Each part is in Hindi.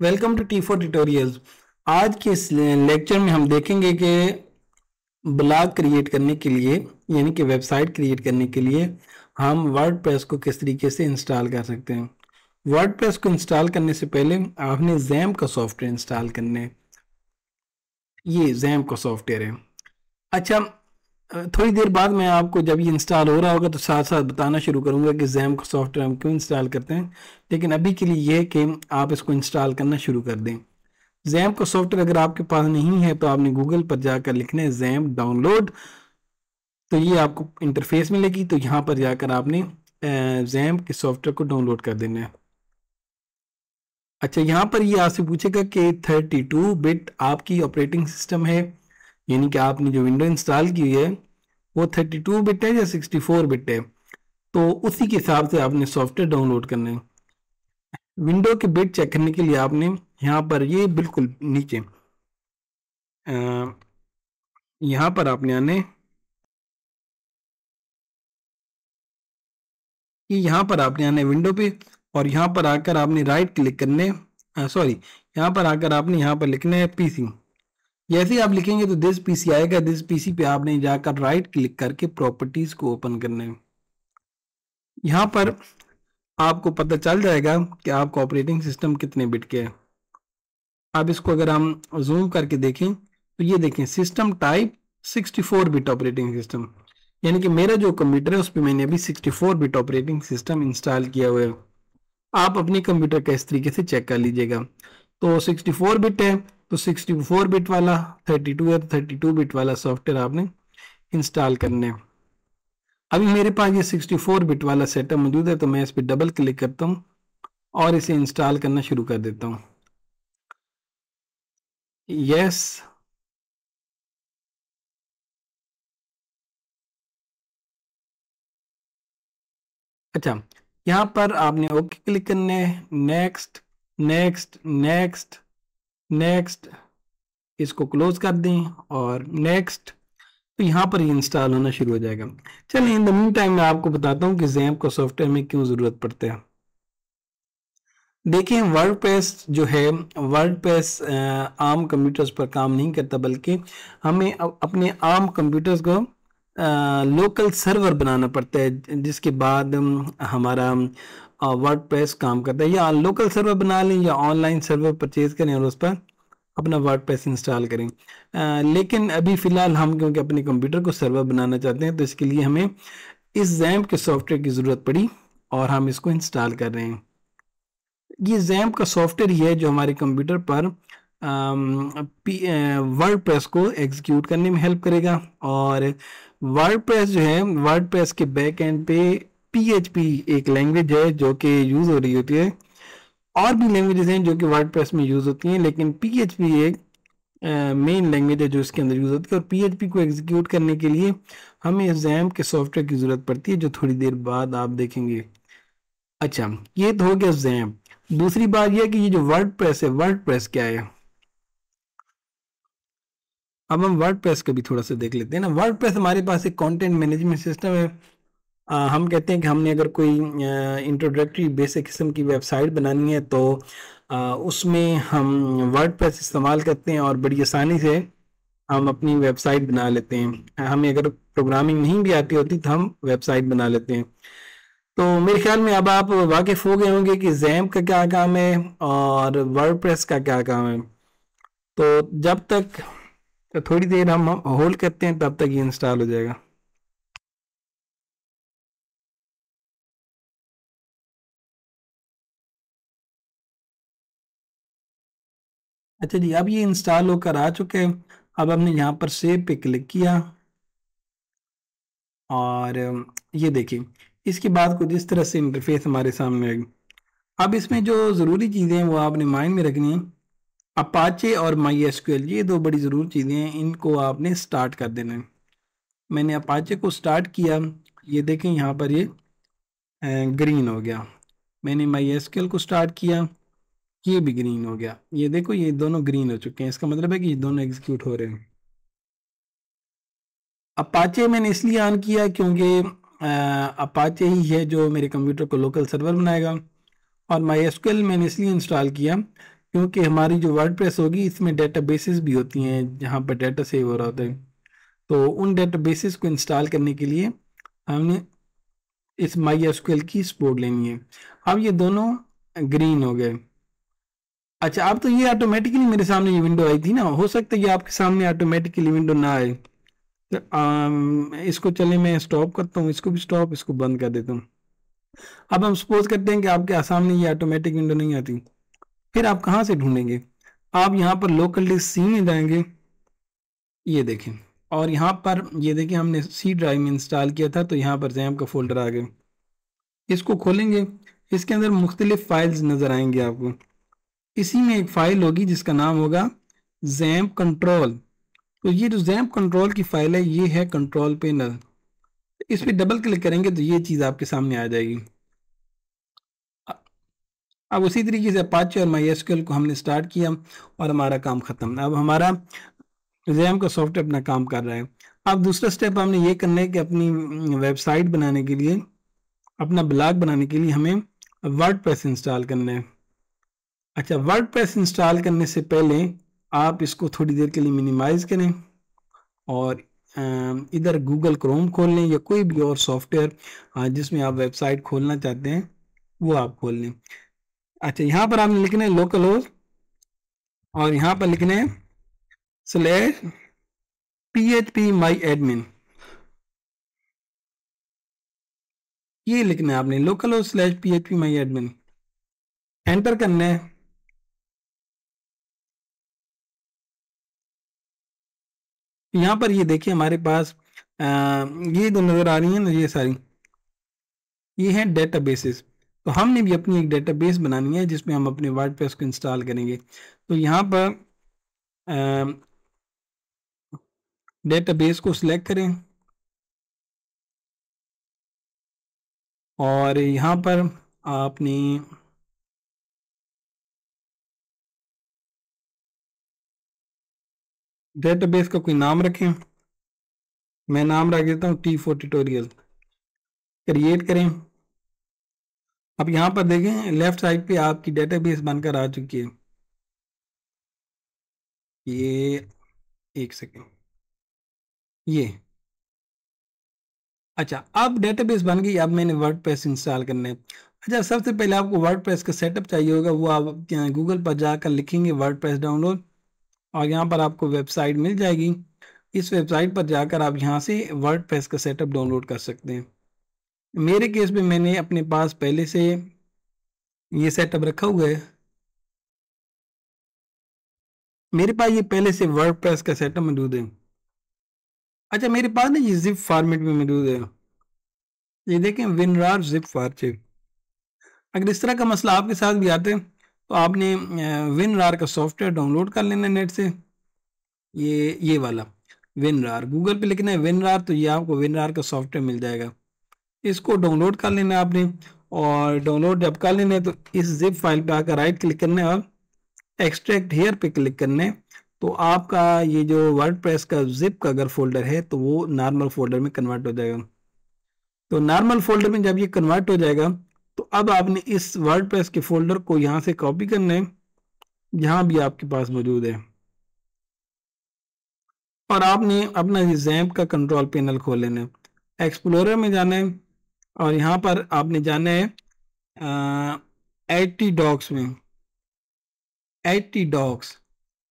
welcome to T four tutorials आज के इस लेक्चर में हम देखेंगे कि ब्लॉग क्रिएट करने के लिए यानी कि वेबसाइट क्रिएट करने के लिए हम प्रेस को किस तरीके से इंस्टॉल कर सकते हैं प्रेस को इंस्टॉल करने से पहले आपने जैम का सॉफ्टवेयर इंस्टॉल करना है ये जैम का सॉफ्टवेयर है अच्छा थोड़ी देर बाद मैं आपको जब ये इंस्टॉल हो रहा होगा तो साथ साथ बताना शुरू करूंगा कि जैम का सॉफ्टवेयर हम क्यों इंस्टॉल करते हैं लेकिन अभी के लिए यह कि आप इसको इंस्टॉल करना शुरू कर दें जैम का सॉफ्टवेयर अगर आपके पास नहीं है तो आपने गूगल पर जाकर लिखना है जैम डाउनलोड तो ये आपको इंटरफेस मिलेगी तो यहाँ पर जाकर आपने जैम के सॉफ्टवेयर को डाउनलोड कर देना है अच्छा यहाँ पर ये आपसे पूछेगा कि टू बिट आपकी ऑपरेटिंग सिस्टम है यानी कि आपने जो विंडो इंस्टॉल की है वो 32 बिट है या 64 बिट है तो उसी के हिसाब से आपने सॉफ्टवेयर डाउनलोड करना है विंडो के बिट चेक करने के लिए आपने यहाँ पर ये बिल्कुल नीचे यहाँ पर आपने आने यहाँ पर आपने आने विंडो पे और यहाँ पर आकर आपने राइट क्लिक करने सॉरी यहाँ पर आकर आपने यहाँ पर लिखना है पीसी जैसे आप लिखेंगे तो दिस पीसी आएगा दिस पीसी पे आपने जाकर राइट क्लिक करके प्रॉपर्टीज को ओपन करने यहां पर आपको पता चल जाएगा कि आपका ऑपरेटिंग सिस्टम कितने बिट के है अब इसको अगर हम जूम करके देखें तो ये देखें system type 64 bit operating system यानी कि मेरा जो कंप्यूटर है उस पर मैंने अभी 64 बिट ऑपरेटिंग सिस्टम इंस्टॉल किया हुआ है आप अपने कंप्यूटर का इस तरीके से चेक कर लीजिएगा तो 64 बिट है तो 64 बिट वाला 32 है तो 32 बिट वाला सॉफ्टवेयर आपने इंस्टॉल करने है अभी मेरे पास ये 64 बिट वाला सेटअप मौजूद है तो मैं इस पर डबल क्लिक करता हूँ और इसे इंस्टॉल करना शुरू कर देता हूँ यस अच्छा यहाँ पर आपने ओके क्लिक करने नेक्स्ट नेक्स्ट नेक्स्ट नेक्स्ट इसको क्लोज कर दें और नेक्स्ट तो यहाँ पर ही इंस्टॉल होना शुरू हो जाएगा चलिए इन द मीन टाइम मैं आपको बताता हूँ कि जैम को सॉफ्टवेयर में क्यों ज़रूरत पड़ती है देखिए वर्ड जो है वर्ड आम कंप्यूटर्स पर काम नहीं करता बल्कि हमें अपने आम कंप्यूटर्स को आ, लोकल सर्वर बनाना पड़ता है जिसके बाद हमारा वर्ड प्रेस काम करता है या लोकल सर्वर बना लें या ऑनलाइन सर्वर परचेज करें और उस पर अपना वर्ड प्रेस इंस्टॉल करें आ, लेकिन अभी फ़िलहाल हम क्योंकि अपने कंप्यूटर को सर्वर बनाना चाहते हैं तो इसके लिए हमें इस जैम्प के सॉफ्टवेयर की ज़रूरत पड़ी और हम इसको इंस्टॉल कर रहे हैं ये जैम्प का सॉफ्टवेयर ही है जो हमारे कंप्यूटर पर वर्ड प्रेस को एग्जीक्यूट करने में हेल्प करेगा और वर्ड प्रेस जो है वर्ड प्रेस के बैक एंड पे पीएचपी एक लैंग्वेज है जो कि यूज हो रही होती है और भी लैंग्वेजेस हैं जो कि वर्डप्रेस में यूज होती हैं लेकिन पीएचपी एक मेन लैंग्वेज है जो इसके अंदर यूज होती है और पीएचपी को एग्जीक्यूट करने के लिए हमें जैम के सॉफ्टवेयर की जरूरत पड़ती है जो थोड़ी देर बाद आप देखेंगे अच्छा ये तो हो गया जैम दूसरी बात यह कि ये जो वर्ड प्रेस है वर्ड प्रेस क्या है अब हम वर्ड प्रेस को भी थोड़ा सा देख लेते हैं ना वर्ड प्रेस हमारे पास एक कंटेंट मैनेजमेंट सिस्टम है आ, हम कहते हैं कि हमने अगर कोई इंट्रोडक्टरी बेसिक किस्म की वेबसाइट बनानी है तो आ, उसमें हम वर्ड इस्तेमाल करते हैं और बड़ी आसानी से हम अपनी वेबसाइट बना लेते हैं हमें अगर प्रोग्रामिंग नहीं भी आती होती तो हम वेबसाइट बना लेते हैं तो मेरे ख्याल में अब आप वाकिफ़ हो गए होंगे कि जैम का क्या काम है और प्रेस का क्या काम है तो जब तक थोड़ी देर हम होल्ड करते हैं तब तक ये इंस्टॉल हो जाएगा अच्छा जी अब ये इंस्टॉल होकर आ चुके हैं अब हमने यहाँ पर सेव पे क्लिक किया और ये देखिए इसके बाद कुछ इस तरह से इंटरफेस हमारे सामने आएगी अब इसमें जो ज़रूरी चीज़ें हैं वो आपने माइंड में रखनी है अपाचे और माई एस ये दो बड़ी ज़रूरी चीज़ें हैं इनको आपने स्टार्ट कर देना है मैंने अपाचे को स्टार्ट किया ये देखें यहाँ पर ये ग्रीन हो गया मैंने माई एस को स्टार्ट किया ये भी ग्रीन हो गया ये देखो ये दोनों ग्रीन हो चुके हैं इसका मतलब है कि ये दोनों एग्जीक्यूट हो रहे हैं अपाचे मैंने इसलिए ऑन किया क्योंकि अपाचे ही है जो मेरे कंप्यूटर को लोकल सर्वर बनाएगा और माई मैंने इसलिए इंस्टॉल किया क्योंकि हमारी जो वर्ड होगी इसमें डाटा बेसिस भी होती हैं जहाँ पर डाटा सेव हो रहा होता है तो उन डेटा बेसिस को इंस्टॉल करने के लिए हमने इस माई की सपोर्ट लेनी है अब ये दोनों ग्रीन हो गए अच्छा अब तो ये ऑटोमेटिकली मेरे सामने ये विंडो आई थी ना हो सकता है कि आपके सामने ऑटोमेटिकली विंडो ना आए तो, um, इसको चले मैं स्टॉप करता हूँ इसको भी स्टॉप इसको बंद कर देता हूँ अब हम सपोज करते हैं कि आपके सामने ये ऑटोमेटिक विंडो नहीं आती फिर आप कहाँ से ढूंढेंगे आप यहाँ पर लोकल डिस्क सी में जाएंगे ये देखें और यहाँ पर ये देखें हमने सी ड्राइव में इंस्टॉल किया था तो यहाँ पर जैम का फोल्डर आ गया इसको खोलेंगे इसके अंदर मुख्तलिफ फाइल्स नज़र आएंगे आपको इसी में एक फाइल होगी जिसका नाम होगा जैम्प कंट्रोल तो ये जो जैम्प कंट्रोल की फाइल है ये है कंट्रोल पेनल इस पर डबल क्लिक करेंगे तो ये चीज़ आपके सामने आ जाएगी अब उसी तरीके से अपाचे और माई को हमने स्टार्ट किया और हमारा काम ख़त्म अब हमारा जैम का सॉफ्टवेयर अपना काम कर रहा है अब दूसरा स्टेप हमने ये करना है कि अपनी वेबसाइट बनाने के लिए अपना ब्लॉग बनाने के लिए हमें वर्ड इंस्टॉल करना है अच्छा वर्डप्रेस इंस्टॉल करने से पहले आप इसको थोड़ी देर के लिए मिनिमाइज़ करें और इधर गूगल क्रोम खोल लें या कोई भी और सॉफ्टवेयर जिसमें आप वेबसाइट खोलना चाहते हैं वो आप खोल लें अच्छा यहाँ पर आपने लिखना है लोकल होस्ट और यहाँ पर लिखना है slash P H P my admin ये लिखना है आपने localhost slash P H P my admin enter करना है यहाँ पर ये देखिए हमारे पास ये जो नज़र आ रही है ना ये सारी ये है डेटा बेसिस तो हमने भी अपनी एक डेटा बेस बनानी है जिसमें हम अपने वर्ड पे उसको इंस्टॉल करेंगे तो यहाँ पर डेटा बेस को सिलेक्ट करें और यहाँ पर आपने डेटाबेस का कोई नाम रखें मैं नाम रख देता हूं टी फोर ट्यूटोरियल क्रिएट करें अब यहां पर देखें लेफ्ट साइड पे आपकी डेटाबेस बनकर आ चुकी है ये एक सेकेंड ये अच्छा अब डेटाबेस बन गई अब मैंने वर्डप्रेस इंस्टॉल करना है अच्छा सबसे पहले आपको वर्डप्रेस का सेटअप चाहिए होगा वो आप गूगल पर जाकर लिखेंगे वर्डप्रेस डाउनलोड और यहाँ पर आपको वेबसाइट मिल जाएगी इस वेबसाइट पर जाकर आप यहाँ से वर्ड प्रेस का सेटअप डाउनलोड कर सकते हैं मेरे केस में मैंने अपने पास पहले से ये सेटअप रखा हुआ है मेरे पास ये पहले से वर्ड प्रेस का सेटअप मौजूद है अच्छा मेरे पास ना ये जिप फॉर्मेट में मौजूद है ये देखें विनरार जिप फॉर्चेप अगर इस तरह का मसला आपके साथ भी आते हैं तो आपने विन रार का सॉफ्टवेयर डाउनलोड कर लेना नेट से ये ये वाला विन रार गूगल पे लिखना है विन रार तो ये आपको विन रार का सॉफ्टवेयर मिल जाएगा इसको डाउनलोड कर लेना है आपने और डाउनलोड जब कर लेना है तो इस जिप फाइल पे आकर राइट क्लिक करना है और एक्सट्रैक्ट हेयर पे क्लिक करना है तो आपका ये जो वर्ड का जिप का अगर फोल्डर है तो वो नॉर्मल फोल्डर में कन्वर्ट हो जाएगा तो नॉर्मल फोल्डर में जब ये कन्वर्ट हो जाएगा तो अब आपने इस वर्ड के फोल्डर को यहां से कॉपी करना है यहां भी आपके पास मौजूद है और आपने अपना जैम्प का कंट्रोल पैनल खोल लेना है एक्सप्लोरर में जाना है और यहां पर आपने जाना है एटी डॉक्स में एटी डॉक्स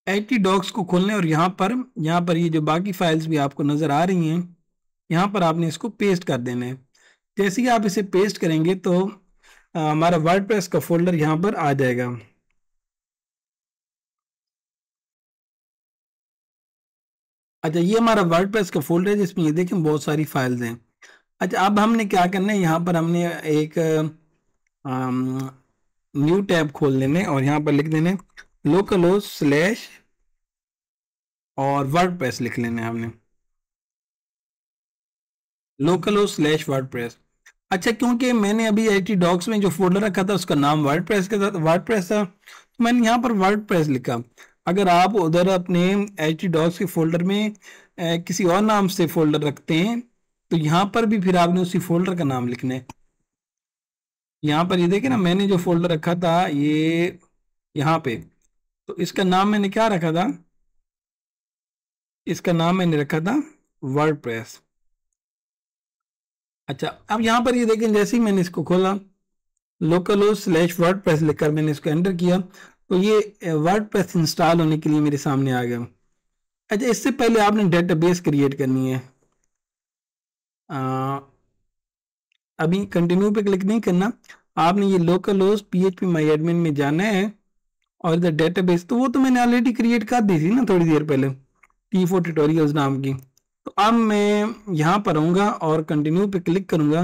एटी डॉक्स को खोलने और यहां पर यहां पर ये जो बाकी फाइल्स भी आपको नज़र आ रही हैं यहां पर आपने इसको पेस्ट कर देना है जैसे ही आप इसे पेस्ट करेंगे तो हमारा प्रेस का फोल्डर यहां पर आ जाएगा अच्छा ये हमारा प्रेस का फोल्डर है जिसमें ये देखें बहुत सारी फाइल्स हैं अच्छा अब हमने क्या करना है यहाँ पर हमने एक न्यू टैब खोल लेने और यहाँ पर लिख देने लोकल हो स्लैश और वर्ड लिख लेने हमने लोकल हो स्लैश वर्ड प्रेस अच्छा क्योंकि मैंने अभी आई टी डॉक्स में जो फोल्डर रखा था उसका नाम वर्ड प्रेस के साथ वर्ड प्रेस था तो मैंने यहाँ पर वर्ड प्रेस लिखा अगर आप उधर अपने एच टी डॉक्स के फोल्डर में ए, किसी और नाम से फोल्डर रखते हैं तो यहाँ पर भी फिर आपने उसी फोल्डर का नाम लिखना है यहाँ पर ये देखे ना मैंने जो फोल्डर रखा था ये यहाँ पे तो इसका नाम मैंने क्या रखा था इसका नाम मैंने रखा था वर्ड प्रेस अच्छा अब यहाँ पर ये देखें जैसे ही मैंने इसको खोला लोकल ओ स्लैश वर्ड प्रेस लिखकर मैंने इसको एंटर किया तो ये वर्ड प्रेस इंस्टॉल होने के लिए मेरे सामने आ गया अच्छा इससे पहले आपने डेटाबेस क्रिएट करनी है आ, अभी कंटिन्यू पे क्लिक नहीं करना आपने ये लोकल ओस P H P my admin में जाना है और इधर डेटाबेस तो वो तो मैंने ऑलरेडी क्रिएट कर दी थी ना थोड़ी देर पहले टी फोर ट्यूटोरियल नाम की तो अब मैं यहां पर आऊंगा और कंटिन्यू पे क्लिक करूंगा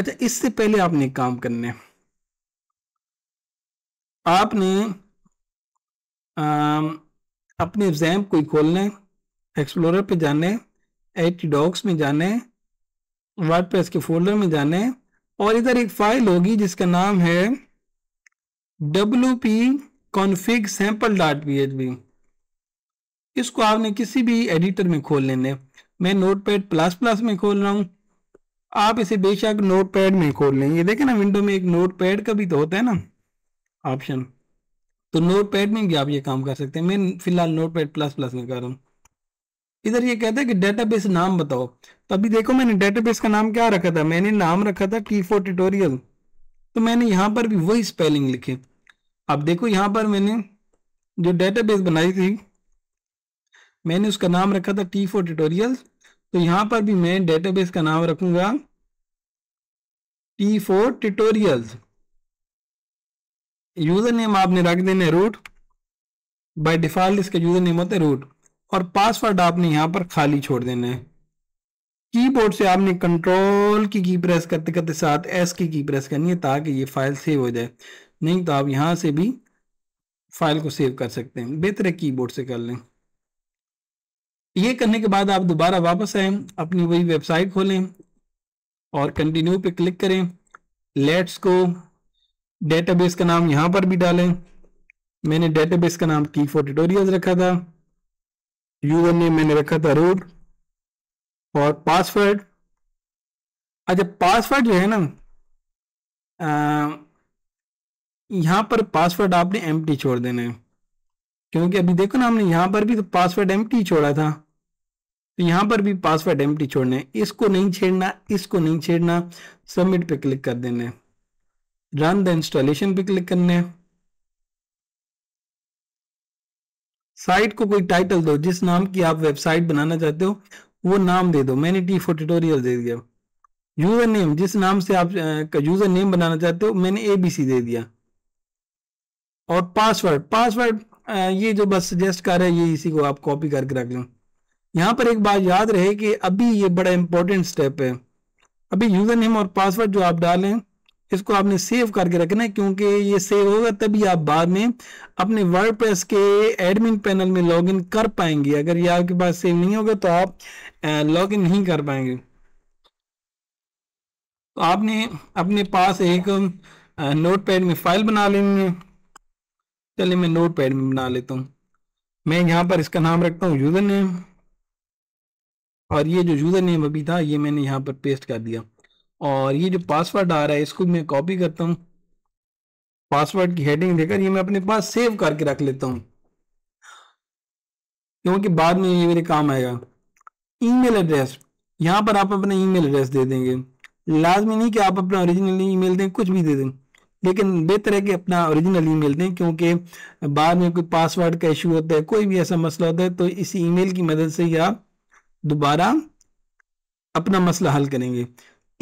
अच्छा इससे पहले आपने काम करने है आपने आ, अपने एग्जाम को खोलने है एक्सप्लोरर पे जाने एट डॉक्स में जाने वर्ड वर्ड के फोल्डर में जाने और इधर एक फाइल होगी जिसका नाम है W P config sample dot P H B इसको आपने किसी भी एडिटर में खोल लेने मैं नोट पैड प्लस प्लस में खोल रहा हूँ आप इसे बेशक नोट पैड में खोल लें ये देखें ना विंडो में एक नोट पैड का भी तो होता है ना ऑप्शन तो नोट पैड में भी आप ये काम कर सकते हैं मैं फिलहाल नोट पैड प्लस प्लस में कर रहा हूँ इधर ये कहता है कि डेटाबेस नाम बताओ तो अभी देखो मैंने डेटाबेस का नाम क्या रखा था मैंने नाम रखा था टी फोर ट्यूटोरियल तो मैंने यहाँ पर भी वही स्पेलिंग लिखी अब देखो यहाँ पर मैंने जो डेटाबेस बनाई थी मैंने उसका नाम रखा था टी फोर ट्यूटोरियल तो यहां पर भी मैं डेटाबेस का नाम रखूंगा T four tutorial user name आपने रख देना है रूट बाय डिफ़ॉल्ट इसका यूज़र नेम होता है रूट और पासवर्ड आपने यहां पर खाली छोड़ देना है कीबोर्ड से आपने कंट्रोल की की प्रेस करते करते साथ एस की की प्रेस करनी है ताकि ये फाइल सेव हो जाए नहीं तो आप यहां से भी फाइल को सेव कर सकते हैं बेहतर है कीबोर्ड से कर लें ये करने के बाद आप दोबारा वापस आए अपनी वही वेबसाइट खोलें और कंटिन्यू पे क्लिक करें लेट्स को डेटाबेस का नाम यहां पर भी डालें मैंने डेटाबेस का नाम की फोर ट्यूटोरियल रखा था यूजर नेम मैंने रखा था रूट और पासवर्ड अच्छा पासवर्ड जो है ना यहां पर पासवर्ड आपने एम्प्टी छोड़ देना है क्योंकि अभी देखो ना हमने यहां पर भी तो पासवर्ड एम छोड़ा था तो यहां पर भी पासवर्ड एम छोड़ना है इसको नहीं छेड़ना इसको नहीं छेड़ना सबमिट पे क्लिक कर देना है रन द इंस्टॉलेशन पे क्लिक करना है साइट को कोई टाइटल दो जिस नाम की आप वेबसाइट बनाना चाहते हो वो नाम दे दो मैंने टी फॉर ट्यूटोरियल दे दिया यूजर नेम जिस नाम से आप यूजर नेम बनाना चाहते हो मैंने एबीसी दे दिया और पासवर्ड पासवर्ड ये जो बस सजेस्ट कर है ये इसी को आप कॉपी करके रख लें यहाँ पर एक बात याद रहे कि अभी ये बड़ा इंपॉर्टेंट स्टेप है अभी यूज़र नेम और पासवर्ड जो आप डालें इसको आपने सेव करके रखना है क्योंकि ये सेव होगा तभी आप बाद में अपने वर्ड के एडमिन पैनल में लॉगिन कर पाएंगे अगर ये आपके पास सेव नहीं होगा तो आप लॉगिन नहीं कर पाएंगे तो आपने अपने पास एक नोट पैड में फाइल बना लेनी है चलिए मैं नोट पैड में बना लेता हूँ मैं यहाँ पर इसका नाम रखता हूँ यूज़र नेम और ये जो यूज़र नेम अभी था ये मैंने यहाँ पर पेस्ट कर दिया और ये जो पासवर्ड आ रहा है इसको मैं कॉपी करता हूँ पासवर्ड की हेडिंग देकर ये मैं अपने पास सेव करके रख लेता हूँ क्योंकि बाद में ये मेरे काम आएगा ईमेल एड्रेस यहाँ पर आप अपना ईमेल एड्रेस दे देंगे लाजमी नहीं कि आप अपना ओरिजिनल ईमेल दें कुछ भी दे दें लेकिन बेहतर है कि अपना ओरिजिनल ईमेल दें क्योंकि बाद में कोई पासवर्ड का इशू होता है कोई भी ऐसा मसला होता है तो इस ईमेल की मदद से ही आप दोबारा अपना मसला हल करेंगे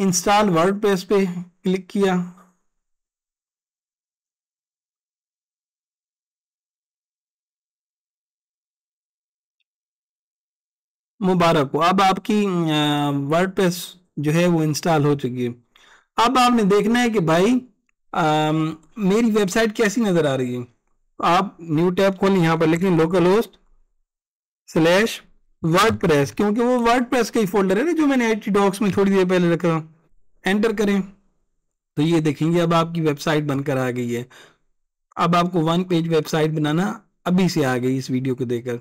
इंस्टॉल वर्ड प्रेस पे क्लिक किया मुबारक हो अब आपकी वर्ड प्रेस जो है वो इंस्टॉल हो चुकी है अब आपने देखना है कि भाई Um, मेरी वेबसाइट कैसी नज़र आ रही है आप न्यू टैब खोलें यहाँ पर लेकिन localhost slash WordPress क्योंकि वो वर्ड प्रेस का ही फोल्डर है ना जो मैंने आई टी डॉक्स में थोड़ी देर पहले रखा एंटर करें तो ये देखेंगे अब आपकी वेबसाइट बनकर आ गई है अब आपको वन पेज वेबसाइट बनाना अभी से आ गई इस वीडियो को देखकर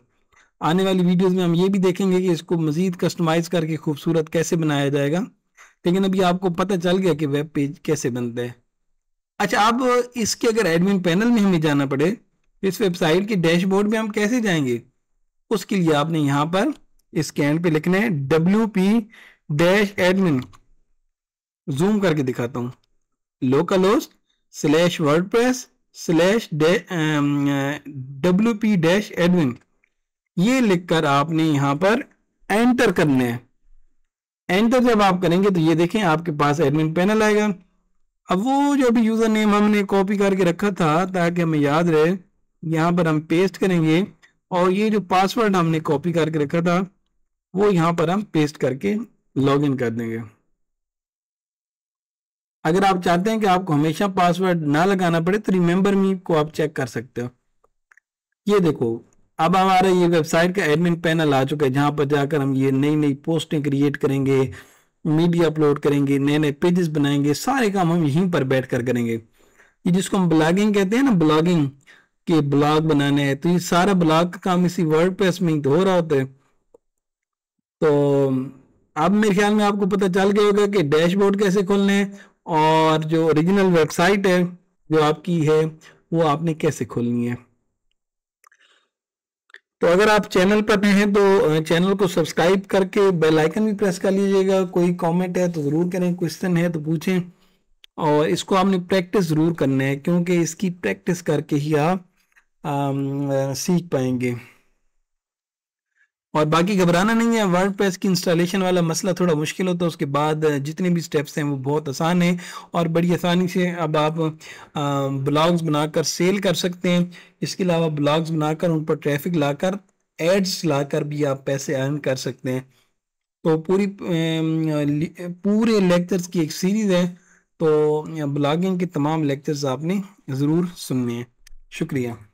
आने वाली वीडियोस में हम ये भी देखेंगे कि इसको मज़ीद कस्टमाइज़ करके खूबसूरत कैसे बनाया जाएगा लेकिन अभी आपको पता चल गया कि वेब पेज कैसे बनता है अच्छा अब इसके अगर एडमिन पैनल में हमें जाना पड़े इस वेबसाइट के डैशबोर्ड में हम कैसे जाएंगे उसके लिए आपने यहाँ पर स्कैन पे लिखना है W P dash admin zoom करके दिखाता हूँ localhost slash WordPress slash W P dash admin ये लिखकर आपने यहाँ पर एंटर करना है एंटर जब आप करेंगे तो ये देखें आपके पास एडमिन पैनल आएगा अब वो जो भी यूज़र नेम हमने कॉपी करके रखा था ताकि हमें याद रहे यहाँ पर हम पेस्ट करेंगे और ये जो पासवर्ड हमने कॉपी करके रखा था वो यहाँ पर हम पेस्ट करके लॉगिन कर देंगे अगर आप चाहते हैं कि आपको हमेशा पासवर्ड ना लगाना पड़े तो रिमेंबर मी को आप चेक कर सकते हो ये देखो अब हमारा ये वेबसाइट का एडमिन पैनल आ चुका है जहां पर जाकर हम ये नई नई पोस्टें क्रिएट करेंगे मीडिया अपलोड करेंगे नए नए पेजेस बनाएंगे सारे काम हम यहीं पर बैठ कर करेंगे ये जिसको हम ब्लॉगिंग कहते हैं ना ब्लॉगिंग के ब्लॉग बनाने हैं तो ये सारा ब्लॉग का काम इसी वर्ड प्रेस में हो रहा होता है तो अब मेरे ख्याल में आपको पता चल गया होगा कि डैशबोर्ड कैसे खोलने हैं और जो ओरिजिनल वेबसाइट है जो आपकी है वो आपने कैसे खोलनी है तो अगर आप चैनल पर नए हैं तो चैनल को सब्सक्राइब करके बेल आइकन भी प्रेस कर लीजिएगा कोई कमेंट है तो ज़रूर करें क्वेश्चन है तो पूछें और इसको आपने प्रैक्टिस ज़रूर करना है क्योंकि इसकी प्रैक्टिस करके ही आप सीख पाएंगे और बाकी घबराना नहीं है वर्ड की इंस्टॉलेशन वाला मसला थोड़ा मुश्किल होता है उसके बाद जितने भी स्टेप्स हैं वो बहुत आसान हैं और बड़ी आसानी से अब आप ब्लॉग्स बनाकर सेल कर सकते हैं इसके अलावा ब्लॉग्स बनाकर उन पर ट्रैफिक लाकर एड्स लाकर भी आप पैसे अर्न कर सकते हैं तो पूरी पूरे लेक्चर्स की एक सीरीज़ है तो ब्लॉगिंग के तमाम लेक्चर्स आपने ज़रूर सुनने हैं शुक्रिया